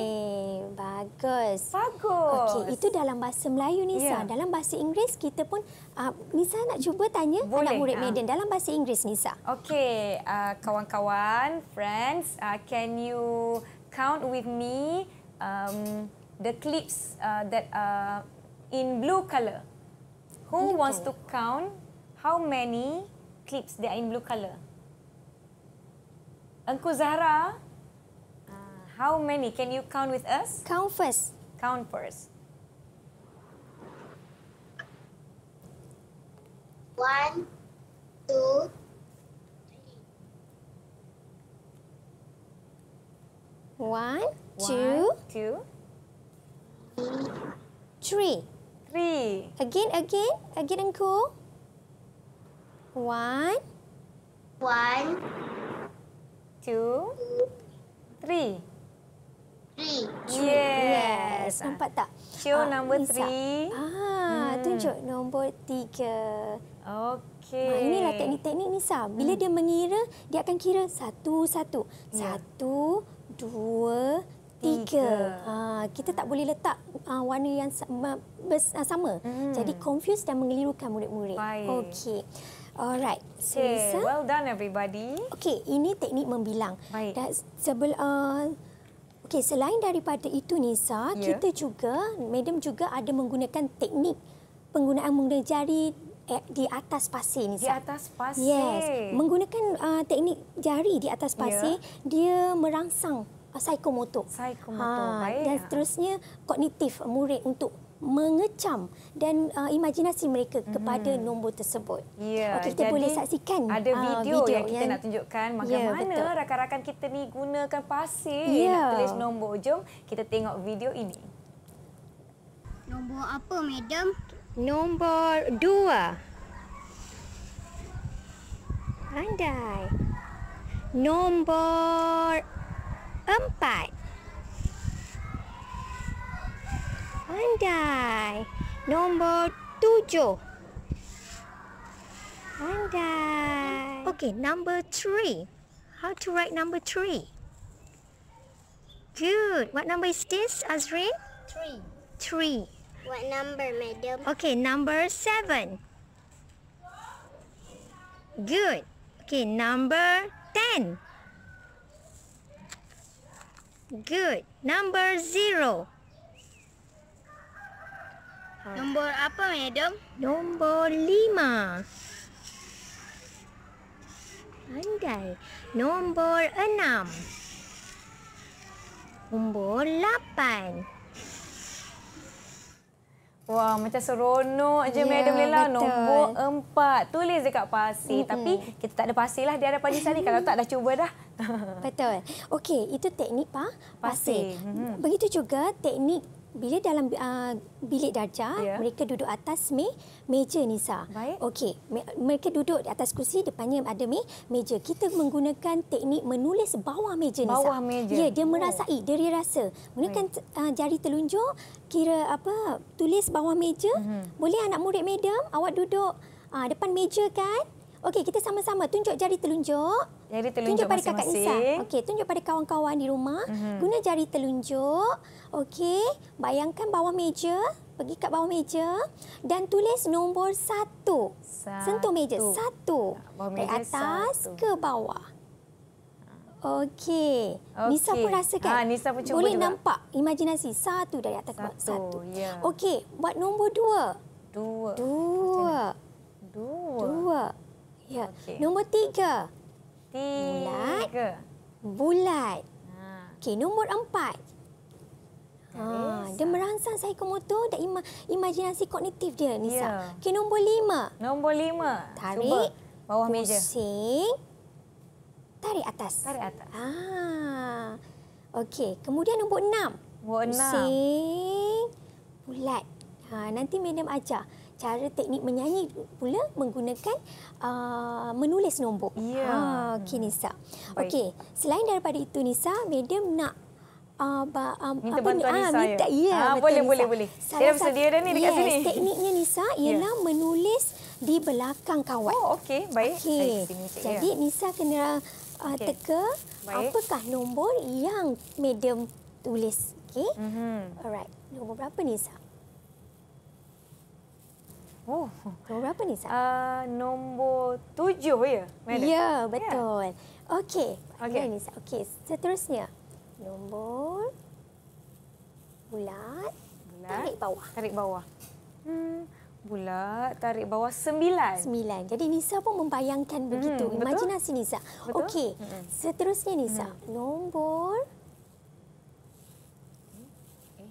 Bagus. Bagus. Okay, itu dalam bahasa Melayu, Nisa. Yeah. Dalam bahasa Inggeris, kita pun... Uh, Nisa nak cuba tanya Boleh, anak murid uh. Medan dalam bahasa Inggeris, Nisa. Okey, uh, kawan-kawan, friends, uh, can you count with me um, the clips uh, that... Uh, in blue color. Who wants to count how many clips there are in blue color? Uncle Zahra, uh, how many? Can you count with us? Count first. Count first. One, two, three. One, One three. Again, again, again, Uncle. One. One. Two. Three. Three. Yes. yes. Nampak tak? Show uh, number Lisa. three. Ah, hmm. tunjuk nombor tiga. Okey. Nah, lah teknik-teknik ni Nisa. Bila hmm. dia mengira, dia akan kira satu-satu. Satu, ya. yeah. satu dua, tiga. Ha, kita tak boleh letak uh, warna yang sama. Bers, uh, ah, sama. Hmm. Jadi confuse dan mengelirukan murid-murid. Okey. Alright. So, okay. Lisa, well done everybody. Okey, ini teknik membilang. Baik. Sebelum uh, Okey, selain daripada itu Nisa, yeah. kita juga madam juga ada menggunakan teknik penggunaan menggunakan jari eh, di atas pasir Nisa. Di atas pasir. Yes. Menggunakan uh, teknik jari di atas ya. pasir, yeah. dia merangsang Ah, psikomotor. Psikomotor, ha, baik. Dan seterusnya, kognitif ah, murid untuk mengecam dan uh, imajinasi mereka mhm. kepada mm-hmm. nombor tersebut. Yeah. Okay, Jadi, boleh saksikan ada video, uh, video yang kita yang... nak tunjukkan ya, bagaimana yeah, rakan-rakan kita ni gunakan pasir yeah. nak tulis nombor. Jom kita tengok video ini. Nombor apa, madam? Nombor dua. Pandai. Nombor... Empat. Pandai. Nombor tujuh. Pandai. Okay, number three. How to write number three? Good. What number is this, Azrin? Three. Three. What number, madam? Okay, number seven. Good. Okay, number ten. Good. Number zero. Nombor apa, madam? Nombor lima. Pandai. Nombor enam. Nombor Nombor lapan. Wah, macam seronok je yeah, ya, Madam Lela. Betul. Nombor empat. Tulis dekat pasir. Mm-hmm. Tapi kita tak ada pasir lah di hadapan Nisa ni. Kalau tak, dah cuba dah. betul. Okey, itu teknik pa? pasir. pasir. Mm-hmm. Begitu juga teknik bila dalam uh, bilik darjah yeah. mereka duduk atas me, meja Nisa. Okey, me, mereka duduk di atas kursi depannya ada me, meja. Kita menggunakan teknik menulis bawah meja Nisa. Bawah meja. Ya, dia oh. merasai, oh. dia rasa. Gunakan uh, jari telunjuk kira apa tulis bawah meja. Mm-hmm. Boleh anak murid madam awak duduk uh, depan meja kan? Okey, kita sama-sama tunjuk jari telunjuk. Jari telunjuk tunjuk pada masing -masing. kakak Nisa. Okey, tunjuk pada kawan-kawan di rumah. Mm -hmm. Guna jari telunjuk. Okey, bayangkan bawah meja. Pergi kat bawah meja dan tulis nombor satu. satu. Sentuh meja satu. Meja Dari atas satu. ke bawah. Okey. Okay. Nisa pun rasakan. Ha, Nisa pun cuba Boleh juga. nampak imajinasi. Satu dari atas satu, ke bawah. Satu. Yeah. Okey. Buat nombor dua. Dua. Dua. Dua. Dua. Ya. Okay. Nombor tiga. Tiga. Bulat. Bulat. Ha. Okey, nombor empat. Ha, dia merangsang psikomotor dan ima, imajinasi kognitif dia, Nisa. Ya. Okey, nombor lima. Nombor lima. Tarik. Cuba bawah meja. Pusing. Tarik atas. Tarik atas. Ha. Ah. okay. kemudian nombor enam. Nombor enam. Pusing. Bulat. Ha, nanti medium ajar cara teknik menyanyi pula menggunakan uh, menulis nombor. Ya. Ha, okey Nisa. Okey, selain daripada itu Nisa, medium nak uh, ba, um, minta apa, bantuan ah, Nisa. Minta, ya, ya ah, boleh, Nisa. boleh, boleh. Saya dah bersedia dah ni dekat yes, sini. Tekniknya Nisa ialah ya. menulis di belakang kawan. Oh, okey. Baik. Okay. Sini, ya. Jadi ya. Nisa kena uh, okay. teka Baik. apakah nombor yang medium tulis. Okey. Mm-hmm. Alright. Nombor berapa Nisa? Oh, nombor berapa ni, Sa? Uh, ah, nombor tujuh, ya? Madam? Ya, ya, betul. Yeah. Okey. Okey. Ini, Sa. Okey, seterusnya. Nombor bulat, bulat, tarik bawah. Tarik bawah. Hmm, bulat, tarik bawah, sembilan. Sembilan. Jadi Nisa pun membayangkan hmm, begitu. Imajinasi Nisa. Betul. Okey, hmm. seterusnya Nisa. Hmm. Nombor... Eh, eh.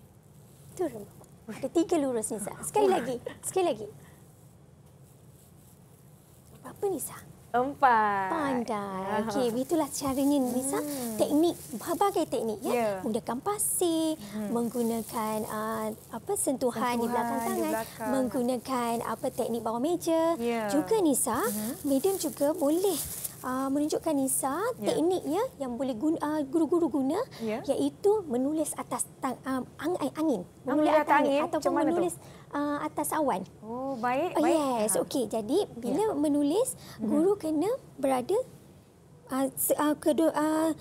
turun. hmm. Ada tiga lurus, Nisa. Sekali lagi. Sekali lagi apa Nisa? Empat. Pandai. Okey, itulah caranya Nisa. Hmm. Teknik, berbagai teknik. ya. Yeah. Menggunakan pasir, hmm. menggunakan uh, apa sentuhan, sentuhan di belakang tangan. Di belakang. Menggunakan apa teknik bawah meja. Yeah. Juga Nisa, hmm. medium juga boleh uh, menunjukkan Nisa ya. teknik yeah. ya, yang boleh ah, guru-guru guna, uh, guna ya. yeah. iaitu menulis atas tang, uh, angin. Menulis, menulis atas angin? angin atau menulis... Tu? uh, atas awan. Oh, baik. Oh, baik. Yes, ha. okey. Jadi bila ya. menulis, mhm. guru kena berada uh, uh, kedua uh,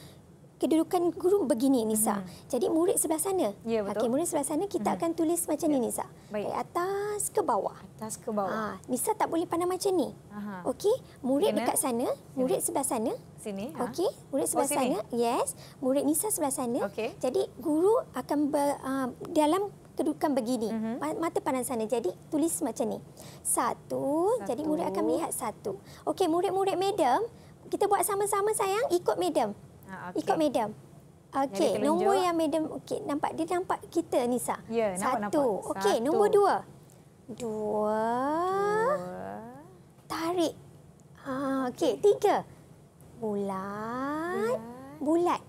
kedudukan guru begini Nisa. Hmm. Jadi murid sebelah sana. Ya, betul. Okey, murid sebelah sana kita hmm. akan tulis macam ya. ni Nisa. Baik. Dari eh, atas ke bawah. Atas ke bawah. Ah, Nisa tak boleh pandang macam ni. Okey, murid Kena. dekat sana, murid sini. sebelah sana. Sini. Ha? Okey, murid oh, sebelah oh, sana. Yes, murid Nisa sebelah sana. Okay. Jadi guru akan ber, uh, dalam kedudukan begini. Mm -hmm. Mata pandang sana. Jadi tulis macam ni. Satu, satu. jadi murid akan melihat satu. Okey, murid-murid madam, kita buat sama-sama sayang, ikut madam. Ha, ah, okay. Ikut madam. Okey, nombor yang madam okey, nampak dia nampak kita Nisa. Ya, satu. Okey, nombor dua. Dua. dua. Tarik. Ha, okey, okay. tiga. Bulat. Bulat. Bulat.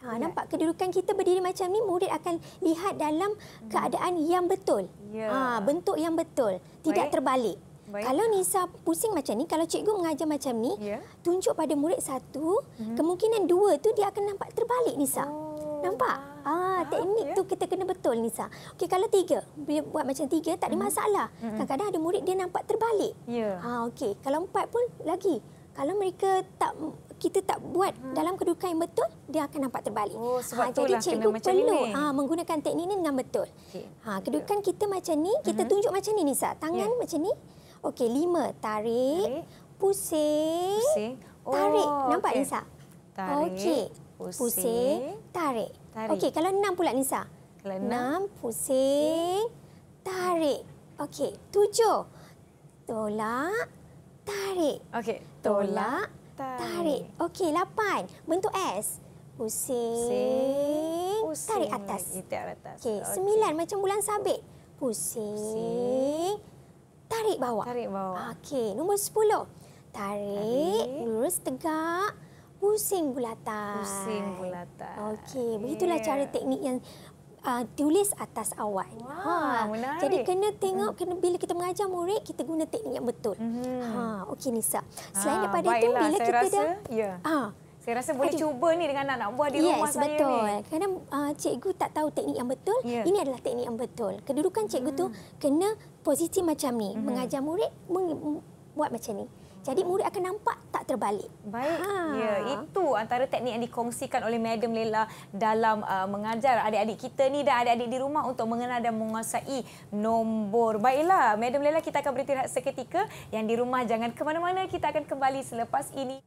Ha, nampak kedudukan kita berdiri macam ni, murid akan lihat dalam hmm. keadaan yang betul. Ya. Ha, bentuk yang betul, tidak Baik. terbalik. Baik. Kalau Nisa pusing macam ni, kalau cikgu mengajar macam ni, ya. tunjuk pada murid satu, hmm. kemungkinan dua tu dia akan nampak terbalik Nisa. Oh. Nampak? Ah, ah teknik ya. tu kita kena betul Nisa. Okey kalau tiga, dia buat macam tiga tak ada hmm. masalah. Hmm. Kadang-kadang ada murid dia nampak terbalik. Ya. Ah okey, kalau empat pun lagi. Kalau mereka tak kita tak buat hmm. dalam kedudukan yang betul, dia akan nampak terbalik. Oh, ha, jadi lah, cikgu perlu ha, menggunakan teknik ini dengan betul. Okay. Ha, kedudukan yeah. kita macam ni, kita uh-huh. tunjuk macam ni Nisa. Tangan yeah. macam ni. Okey, lima. Tarik. tarik. Pusing. pusing. Oh, tarik. Nampak okay. Nisa? Tarik. Okey. Pusing. pusing. Tarik. tarik. Okey, kalau enam pula Nisa. Kalau enam. enam pusing. pusing. Tarik. Okey, tujuh. Tolak. Tarik. Okey. Tolak. tolak tarik. Tarik. Okey, lapan. Bentuk S. Pusing. Pusing. Tarik atas. Tarik atas. Okey, sembilan. Macam bulan sabit. Pusing. Pusing. Tarik bawah. Tarik bawah. Okey, nombor sepuluh. Tarik, tarik, lurus tegak. Pusing bulatan. Pusing bulatan. Okey, begitulah yeah. cara ya. teknik yang uh, tulis atas awan. Wah, ha. menarik. Jadi kena tengok kena bila kita mengajar murid kita guna teknik yang betul. Mm-hmm. Ha, okey Nisa. Selain ha, daripada itu bila saya kita rasa, dah yeah. ha. Saya rasa boleh Aduh. cuba ni dengan anak-anak buah di yes, rumah saya betul. ni. Kerana uh, cikgu tak tahu teknik yang betul, yeah. ini adalah teknik yang betul. Kedudukan cikgu hmm. tu kena posisi macam ni, hmm mengajar murid meng- buat macam ni. Jadi murid akan nampak tak terbalik. Baik. Ha. Ya, itu antara teknik yang dikongsikan oleh Madam Lela dalam uh, mengajar adik-adik kita ni dan adik-adik di rumah untuk mengenal dan menguasai nombor. Baiklah, Madam Lela kita akan berhenti seketika. Yang di rumah jangan ke mana-mana. Kita akan kembali selepas ini.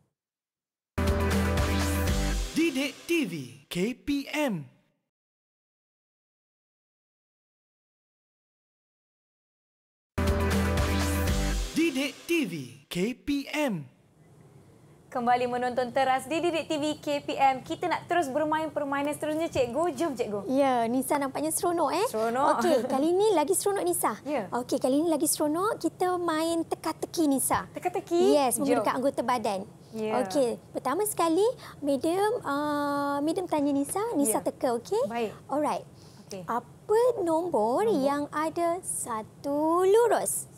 Didik TV KPM Didik TV KPM. Kembali menonton teras di Didik TV KPM. Kita nak terus bermain permainan seterusnya cikgu. Jom cikgu. Ya, Nisa nampaknya seronok eh. Seronok. Okey, kali ini lagi seronok Nisa. Ya. Okey, kali ini lagi seronok kita main teka-teki Nisa. Teka-teki? Yes, menggunakan anggota badan. Ya. Okey, pertama sekali medium uh, medium tanya Nisa, Nisa ya. teka okey? Baik. Alright. Okey. Apa nombor, nombor yang ada satu lurus?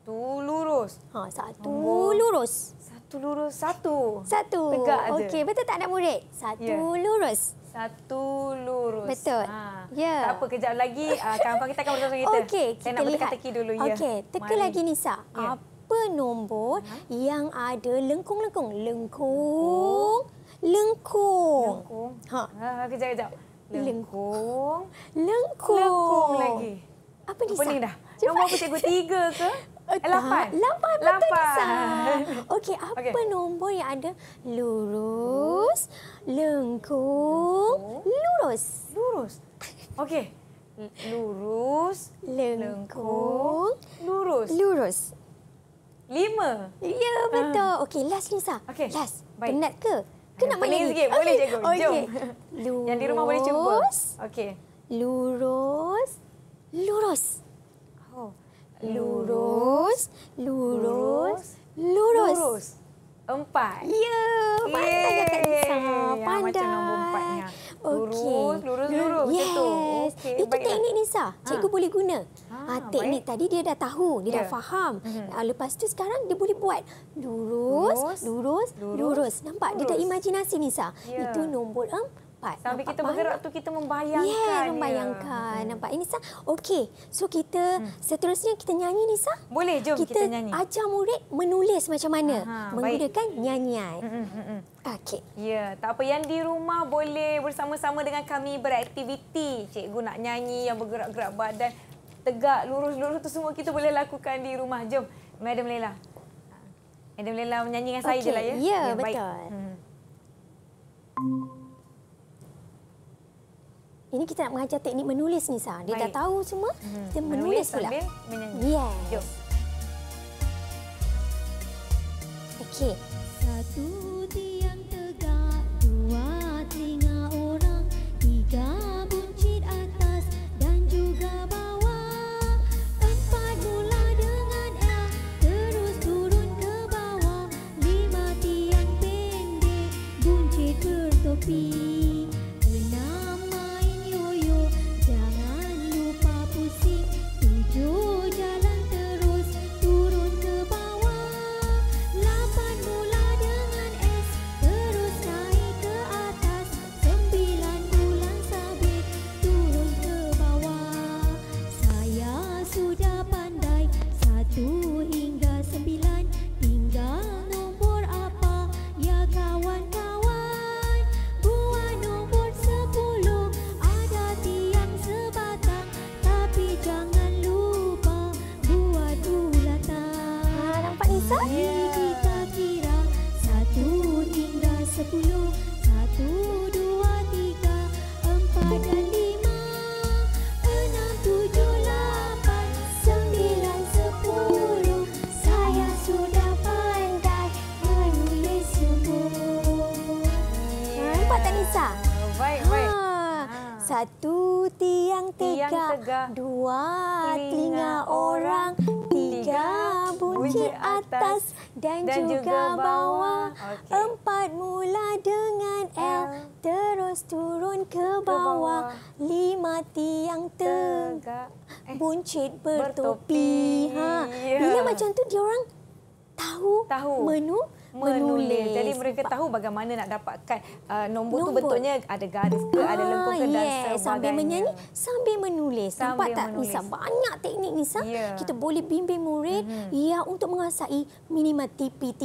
Satu lurus. Ha, satu oh. lurus. Satu lurus satu. Satu. Tegak aja. Okey, betul tak anak murid? Satu yeah. lurus. Satu lurus. Betul. Ha. Ya. Yeah. Tak apa, kejap lagi ah, kawan-kawan kita akan bersama kita. Okey, kita Saya nak lihat. teki dulu. Ya. Okey, teka Mari. lagi Nisa. Yeah. Apa nombor ha? yang ada lengkung-lengkung? Lengkung. Lengkung. Lengkung. Ha. ha. ha. Kejap, kejap. Lengkung. Lengkung. Lengkung lagi. Apa Nisa? Pening dah. Cepat. Nombor apa cikgu? Tiga ke? Eh, lapan. Lapan. Lapan. Okey, apa okay. nombor yang ada? Lurus, lengkung, lurus. Lurus. Okey. Lurus, lengkung, lurus. Lurus. Lima. Ya, ah. betul. Uh. Okey, last nisa. Okay. Last. Baik. Penat ke? Kena main lagi. Sikit. Boleh, okay. cikgu. Okay. Jom. Lurus. Yang di rumah boleh cuba. Okey. Lurus, lurus lurus, lurus, lurus. lurus. Empat. Ya, pandai Kak Lisa. Pandai. macam nombor empatnya. Okay. Lurus, lurus, lurus. Yes. Okay, Itu baiklah. teknik Nisa. Ah. Cikgu boleh guna. Ha, ha, teknik baik. tadi dia dah tahu. Dia yeah. dah ya. faham. Mm-hmm. Lepas tu sekarang dia boleh buat. Lurus, lurus, lurus. lurus. lurus. Nampak? Lurus. Dia dah imajinasi Nisa. Yeah. Ya. Itu nombor empat nampak. Sampai nampak kita bergerak tu kita membayangkan. Ya, yeah, membayangkan. Yeah. Hmm. Nampak. Nisa, okey. So kita hmm. seterusnya kita nyanyi Nisa. Boleh, jom kita, kita nyanyi. Kita ajar murid menulis macam mana. Aha, menggunakan baik. nyanyian. Hmm, hmm, hmm, hmm. Okey. Ya, tak apa. Yang di rumah boleh bersama-sama dengan kami beraktiviti. Cikgu nak nyanyi yang bergerak-gerak badan. Tegak, lurus-lurus tu semua kita boleh lakukan di rumah. Jom, Madam lela Madam lela menyanyi dengan okay. saya je lah ya. Ya, ya betul. Baik. Hmm. Thank you. Ini kita nak mengajar teknik menulis ni sah. Dia Baik. dah tahu semua, hmm. kita menulis, menulis pula. Menulis sambil menyanyi. Yes. Jom. Okey. Satu tiang tegak, dua telinga orang, tiga buncit atas dan juga bawah. Empat Eh, buncit bertopi. bertopi. Ha. Ya. Bila ya. macam tu dia orang tahu, tahu. menu menulis. menulis. Jadi mereka tahu bagaimana nak dapatkan uh, nombor, nombor tu bentuknya ada garis ke, ada ah, lengkung ke ah, dan yeah. sebagainya. Sambil menyanyi, sambil menulis. Sambil Nampak tak Nisa? Banyak teknik Nisa. Yeah. Kita boleh bimbing murid mm-hmm. ya, untuk mengasai minima TP3.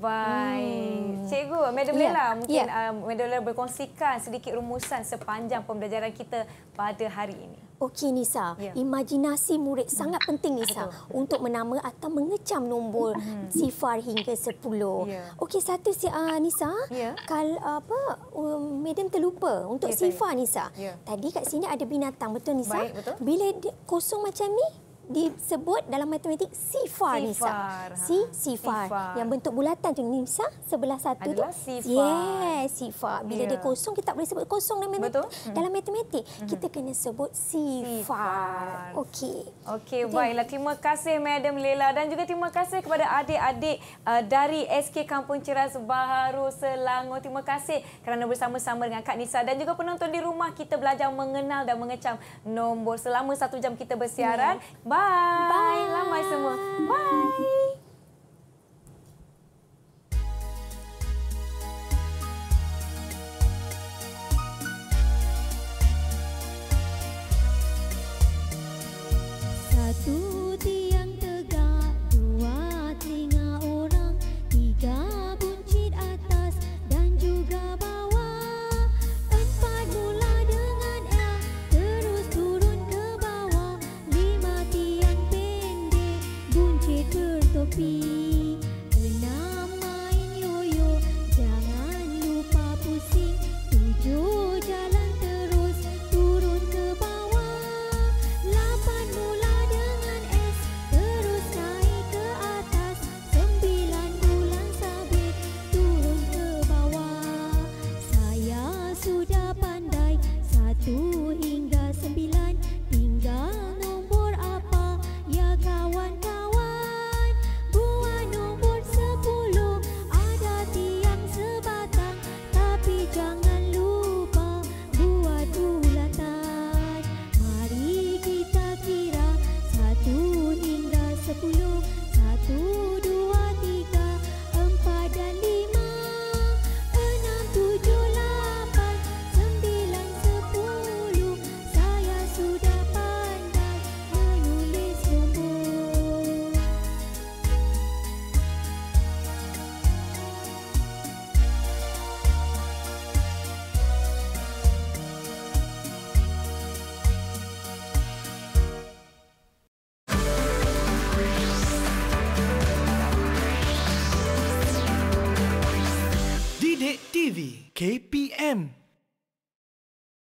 Baik. Hmm. Cikgu, Madam yeah. Ya. mungkin yeah. uh, Madam Lela berkongsikan sedikit rumusan sepanjang pembelajaran kita pada hari ini. Okey Nisa, ya. imajinasi murid sangat penting Nisa Betul. untuk menama atau mengecam nombor hmm. sifar hingga sepuluh. Ya. Okey satu si uh, Nisa, ya. kal apa uh, um, madam terlupa untuk ya, sifar saya. Nisa. Ya. Tadi kat sini ada binatang betul Nisa? Baik, betul. Bila kosong macam ni, disebut dalam matematik sifar, sifar. Nisa. Ha. Si sifar. Yang bentuk bulatan tu Nisa sebelah satu Adalah tu. Sifar. Yes, sifar. Bila yeah. dia ya. kosong kita tak boleh sebut kosong dalam matematik. Betul? Hmm. Dalam matematik hmm kita kena sebut sifar. Okey. Okey, baiklah. Terima kasih Madam Lela dan juga terima kasih kepada adik-adik uh, dari SK Kampung Ceras Baharu Selangor. Terima kasih kerana bersama-sama dengan Kak Nisa dan juga penonton di rumah kita belajar mengenal dan mengecam nombor selama satu jam kita bersiaran. Yeah. Bye. Bye. Lamai semua. Bye. Satu.